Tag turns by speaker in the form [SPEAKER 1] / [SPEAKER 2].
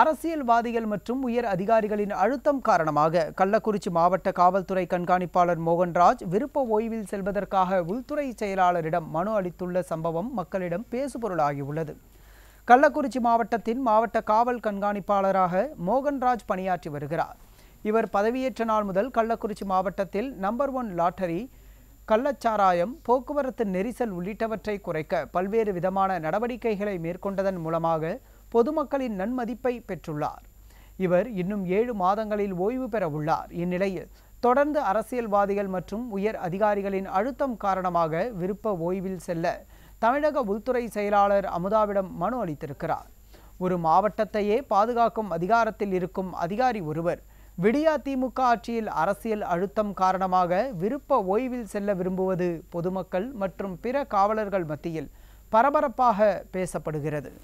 [SPEAKER 1] அரசியல்வாதிகள் மற்றும் உயர் அதிகாரிகளின் அழுத்தம் காரணமாக கள்ளக்குறிச்சி மாவட்ட காவல்துறை கண்காணிப்பாளர் மோகன்ராஜ் விருப்ப ஓய்வில் செல்வதற்காக உள்துறை செயலாளரிடம் மனு அளித்துள்ள சம்பவம் மக்களிடம் பேசுபொருளாகியுள்ளது கள்ளக்குறிச்சி மாவட்டத்தின் மாவட்ட காவல் கண்காணிப்பாளராக மோகன்ராஜ் பணியாற்றி வருகிறார் இவர் பதவியேற்ற நாள் முதல் கள்ளக்குறிச்சி மாவட்டத்தில் நம்பர் ஒன் லாட்டரி கள்ளச்சாராயம் போக்குவரத்து நெரிசல் உள்ளிட்டவற்றை குறைக்க பல்வேறு விதமான நடவடிக்கைகளை மேற்கொண்டதன் மூலமாக பொதுமக்களின் நன்மதிப்பை பெற்றுள்ளார் இவர் இன்னும் ஏழு மாதங்களில் ஓய்வு பெற உள்ளார் இந்நிலையில் தொடர்ந்து அரசியல்வாதிகள் மற்றும் உயர் அதிகாரிகளின் அழுத்தம் காரணமாக விருப்ப ஓய்வில் செல்ல தமிழக உள்துறை செயலாளர் அமுதாவிடம் மனு அளித்திருக்கிறார் ஒரு மாவட்டத்தையே பாதுகாக்கும் அதிகாரத்தில் இருக்கும் அதிகாரி ஒருவர் விடியா திமுக ஆட்சியில் அரசியல் அழுத்தம் காரணமாக விருப்ப ஓய்வில் செல்ல விரும்புவது பொதுமக்கள் மற்றும் பிற காவலர்கள் மத்தியில் பரபரப்பாக பேசப்படுகிறது